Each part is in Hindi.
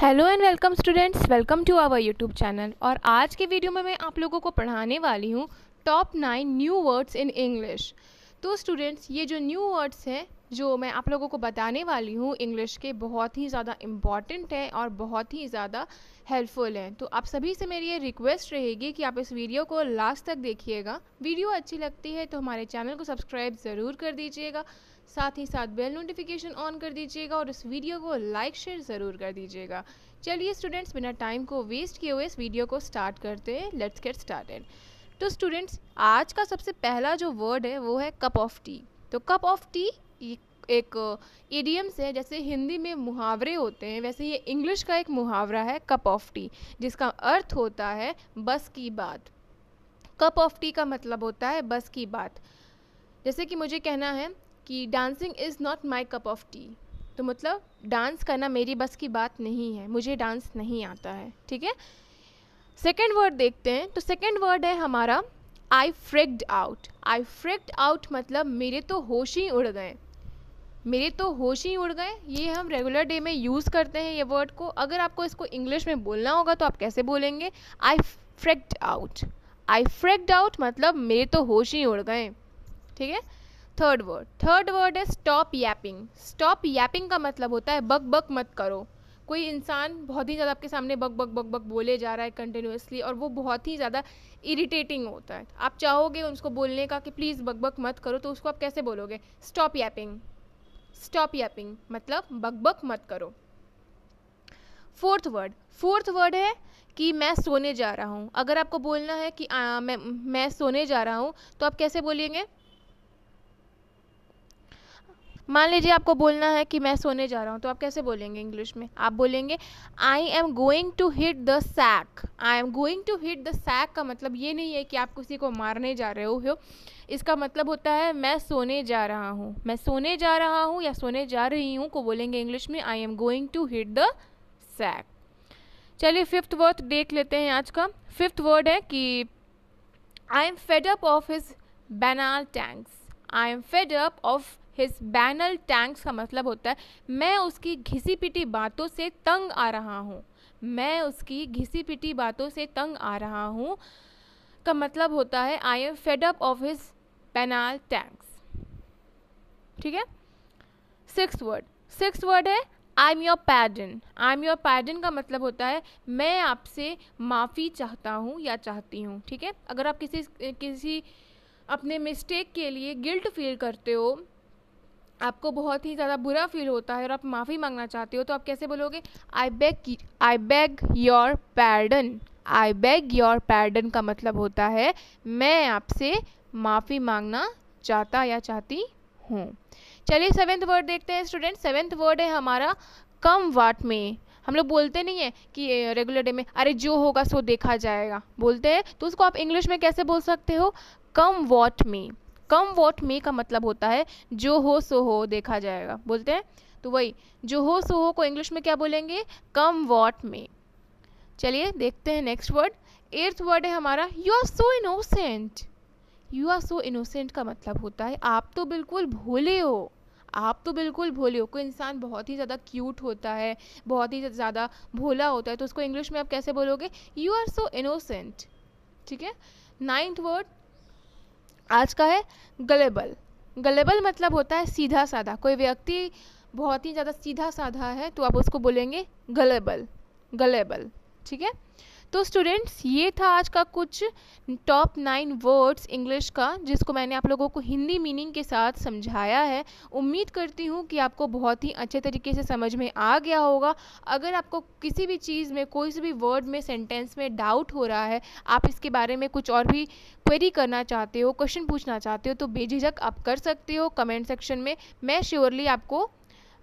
hello and welcome students welcome to our YouTube channel और आज के वीडियो में मैं आप लोगों को पढ़ाने वाली हूँ top nine new words in English तो स्टूडेंट्स ये जो न्यू वर्ड्स हैं जो मैं आप लोगों को बताने वाली हूँ इंग्लिश के बहुत ही ज़्यादा इम्पॉर्टेंट है और बहुत ही ज़्यादा हेल्पफुल है तो आप सभी से मेरी ये रिक्वेस्ट रहेगी कि आप इस वीडियो को लास्ट तक देखिएगा वीडियो अच्छी लगती है तो हमारे चैनल को सब्सक्राइब ज़रूर कर दीजिएगा साथ ही साथ बेल नोटिफिकेशन ऑन कर दीजिएगा और इस वीडियो को लाइक शेयर ज़रूर कर दीजिएगा चलिए स्टूडेंट्स बिना टाइम को वेस्ट किए हुए इस वीडियो को स्टार्ट करते हैं लेट्स गेट स्टार्टेड तो स्टूडेंट्स आज का सबसे पहला जो वर्ड है वो है कप ऑफ टी तो कप ऑफ टी एक एडियम से uh, जैसे हिंदी में मुहावरे होते हैं वैसे ये इंग्लिश का एक मुहावरा है कप ऑफ टी जिसका अर्थ होता है बस की बात कप ऑफ टी का मतलब होता है बस की बात जैसे कि मुझे कहना है कि dancing is not my cup of tea तो मतलब डांस करना मेरी बस की बात नहीं है मुझे डांस नहीं आता है ठीक है सेकेंड वर्ड देखते हैं तो सेकेंड वर्ड है हमारा आई फ्रेक्ड आउट आई फ्रेक्ड आउट मतलब मेरे तो होश ही उड़ गए मेरे तो होश ही उड़ गए ये हम रेगुलर डे में यूज़ करते हैं ये वर्ड को अगर आपको इसको इंग्लिश में बोलना होगा तो आप कैसे बोलेंगे आई फ्रेक्ड आउट आई फ्रेक्ड आउट मतलब मेरे तो होश ही उड़ गए ठीक है थर्ड वर्ड थर्ड वर्ड है स्टॉप यैपिंग स्टॉप यैपिंग का मतलब होता है बक बक मत करो कोई इंसान बहुत ही ज़्यादा आपके सामने बक बक बक बक बोले जा रहा है कंटिन्यूसली और वो बहुत ही ज़्यादा इरिटेटिंग होता है आप चाहोगे उसको बोलने का कि प्लीज़ बक बक मत करो तो उसको आप कैसे बोलोगे स्टॉप यैपिंग स्टॉप यपिंग मतलब बकबक मत करो फोर्थ वर्ड फोर्थ वर्ड है कि मैं सोने जा रहा हूँ अगर आपको बोलना है कि आ, मैं मैं सोने जा रहा हूँ तो आप कैसे बोलेंगे मान लीजिए आपको बोलना है कि मैं सोने जा रहा हूँ तो आप कैसे बोलेंगे इंग्लिश में आप बोलेंगे I am going to hit the sack I am going to hit the sack का मतलब ये नहीं है कि आप किसी को मारने जा रहे हो इसका मतलब होता है मैं सोने जा रहा हूँ मैं सोने जा रहा हूँ या सोने जा रही हूँ को बोलेंगे इंग्लिश में I am going to hit the sack चलिए फिफ्थ वर्ड देख लेते हैं आज का फिफ्थ वर्ड है कि I am fed up of his banal tanks I am fed up of his banal tanks का मतलब होता है मैं उसकी घिसी पिटी बातों से तंग आ रहा हूँ मैं उसकी घिसी पिटी बातों से तंग आ रहा हूँ का मतलब होता है I am fed up of his banal tanks ठीक है सिक्स वर्ड सिक्स वर्ड है I am your pardon I am your pardon का मतलब होता है मैं आपसे माफ़ी चाहता हूँ या चाहती हूँ ठीक है अगर आप किसी किसी अपने मिस्टेक के लिए गिल्ट फील करते हो आपको बहुत ही ज़्यादा बुरा फील होता है और आप माफ़ी मांगना चाहते हो तो आप कैसे बोलोगे I beg I beg your pardon I beg your pardon का मतलब होता है मैं आपसे माफ़ी मांगना चाहता या चाहती हूँ चलिए सेवेंथ वर्ड देखते हैं स्टूडेंट सेवेंथ वर्ड है हमारा कम वाट में हम लोग बोलते नहीं हैं कि रेगुलर डे में अरे जो होगा सो देखा जाएगा बोलते हैं तो उसको आप इंग्लिश में कैसे बोल सकते हो कम वॉट में कम वॉट मे का मतलब होता है जो हो सो हो देखा जाएगा बोलते हैं तो वही जो हो सो हो को इंग्लिश में क्या बोलेंगे कम वॉट मे चलिए देखते हैं नेक्स्ट वर्ड एर्थ वर्ड है हमारा you are so innocent you are so innocent का मतलब होता है आप तो बिल्कुल भोले हो आप तो बिल्कुल भोले हो कोई इंसान बहुत ही ज़्यादा क्यूट होता है बहुत ही ज़्यादा भोला होता है तो उसको इंग्लिश में आप कैसे बोलोगे यू आर सो इनोसेंट ठीक है नाइन्थ वर्ड आज का है गलेबल गलेबल मतलब होता है सीधा साधा कोई व्यक्ति बहुत ही ज़्यादा सीधा साधा है तो आप उसको बोलेंगे गलेबल गलेबल ठीक है तो स्टूडेंट्स ये था आज का कुछ टॉप नाइन वर्ड्स इंग्लिश का जिसको मैंने आप लोगों को हिंदी मीनिंग के साथ समझाया है उम्मीद करती हूँ कि आपको बहुत ही अच्छे तरीके से समझ में आ गया होगा अगर आपको किसी भी चीज़ में कोई भी वर्ड में सेंटेंस में डाउट हो रहा है आप इसके बारे में कुछ और भी क्वेरी करना चाहते हो क्वेश्चन पूछना चाहते हो तो बेझिझक आप कर सकते हो कमेंट सेक्शन में मैं श्योरली आपको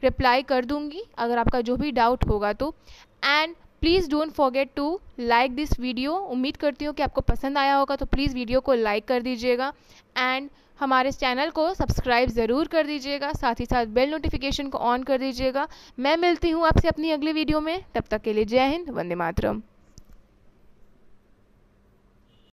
रिप्लाई कर दूंगी अगर आपका जो भी डाउट होगा तो and please don't forget to like this video उम्मीद करती हूँ कि आपको पसंद आया होगा तो प्लीज़ वीडियो को लाइक कर दीजिएगा एंड हमारे चैनल को सब्सक्राइब ज़रूर कर दीजिएगा साथ ही साथ बेल नोटिफिकेशन को ऑन कर दीजिएगा मैं मिलती हूँ आपसे अपनी अगली वीडियो में तब तक के लिए जय हिंद वंदे मातरम